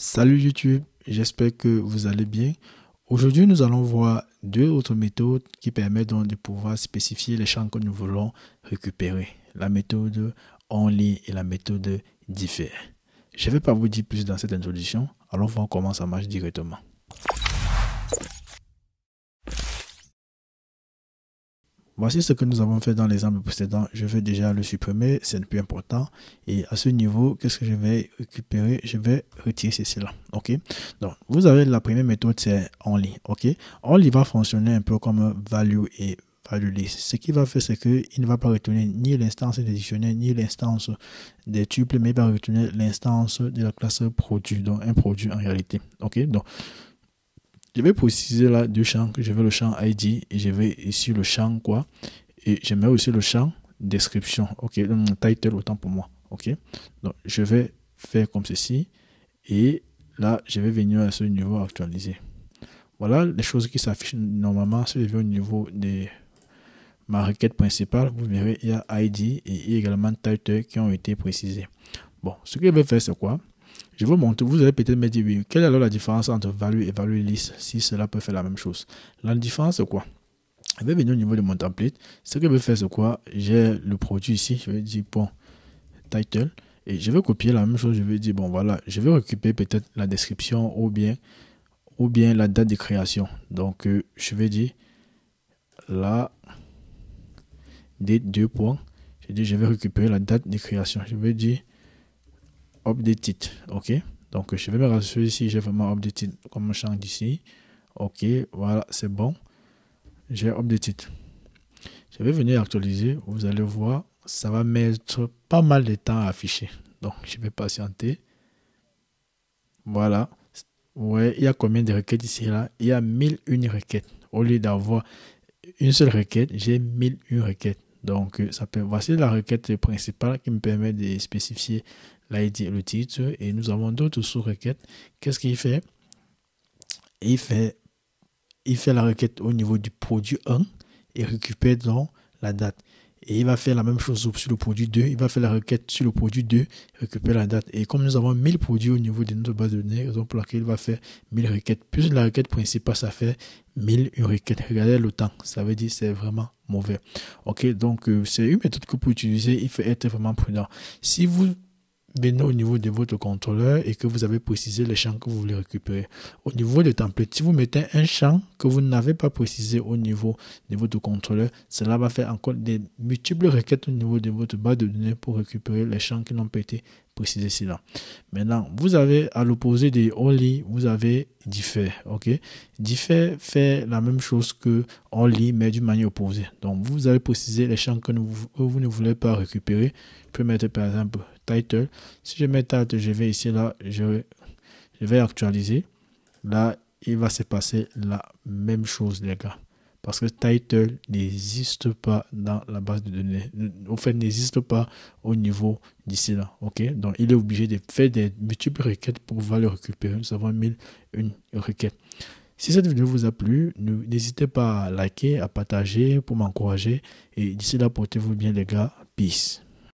Salut YouTube, j'espère que vous allez bien. Aujourd'hui, nous allons voir deux autres méthodes qui permettent donc de pouvoir spécifier les champs que nous voulons récupérer. La méthode ONLY et la méthode diffère. Je ne vais pas vous dire plus dans cette introduction. alors voir comment ça marche directement. Voici ce que nous avons fait dans l'exemple précédent. Je vais déjà le supprimer, c'est le plus important. Et à ce niveau, qu'est-ce que je vais récupérer Je vais retirer ceci-là. OK Donc, vous avez la première méthode, c'est only. OK Only va fonctionner un peu comme value et ce qui va faire, c'est qu'il ne va pas retourner ni l'instance des dictionnaires, ni l'instance des tuples, mais il va retourner l'instance de la classe produit, donc un produit en réalité. Ok, donc je vais préciser là deux champs. Je vais le champ ID et je vais ici le champ quoi. Et je mets aussi le champ description. Ok, title autant pour moi. Ok, donc je vais faire comme ceci. Et là, je vais venir à ce niveau actualisé. Voilà les choses qui s'affichent normalement. Si je vais au niveau de ma requête principale, vous verrez, il y a ID et également title qui ont été précisés. Bon, ce que je vais faire, c'est quoi je vous montre, vous allez peut-être me dire, oui, quelle est alors la différence entre value et value list si cela peut faire la même chose La différence, c'est quoi Je vais venir au niveau de mon template. Ce que je vais faire, c'est quoi J'ai le produit ici, je vais dire, bon, title, et je vais copier la même chose, je vais dire, bon, voilà, je vais récupérer peut-être la description ou bien, ou bien la date de création. Donc, euh, je vais dire, là des deux points, je vais récupérer la date de création. Je vais dire, updated. Ok, donc je vais me rassurer si j'ai vraiment update, comme je change d'ici. Ok, voilà, c'est bon. J'ai updated. Je vais venir actualiser. Vous allez voir, ça va mettre pas mal de temps à afficher. Donc, je vais patienter. Voilà. Ouais, il y a combien de requêtes ici là Il y a 1001 requêtes. Au lieu d'avoir une seule requête, j'ai 1001 requêtes. Donc, euh, ça peut, voici la requête principale qui me permet de spécifier l'ID et le titre. Et nous avons d'autres sous-requêtes. Qu'est-ce qu'il fait il, fait il fait la requête au niveau du produit 1 et récupère donc la date et il va faire la même chose sur le produit 2, il va faire la requête sur le produit 2, récupérer la date. Et comme nous avons 1000 produits au niveau de notre base de données, donc pour laquelle il va faire 1000 requêtes. Plus la requête principale, ça fait 1000 requêtes. Regardez le temps, ça veut dire c'est vraiment mauvais. Ok, donc euh, c'est une méthode que vous pouvez utiliser, il faut être vraiment prudent. Si vous venez au niveau de votre contrôleur et que vous avez précisé les champs que vous voulez récupérer. Au niveau de template, si vous mettez un champ que vous n'avez pas précisé au niveau de votre contrôleur, cela va faire encore des multiples requêtes au niveau de votre base de données pour récupérer les champs qui n'ont pas été précisés cela. Maintenant, vous avez à l'opposé des only, vous avez differ, ok Differ fait la même chose que only mais d'une manière opposée. Donc vous avez précisé les champs que vous, ne voulez pas récupérer. Vous pouvez mettre par exemple title. Si je mets title, je vais ici là, je, vais actualiser. Là, il va se passer la même chose, les gars. Parce que title n'existe pas dans la base de données. Au fait, n'existe pas au niveau d'ici là. OK Donc, il est obligé de faire des multiples requêtes pour pouvoir le récupérer. Nous avons mis une requête. Si cette vidéo vous a plu, n'hésitez pas à liker, à partager pour m'encourager. Et d'ici là, portez-vous bien, les gars. Peace.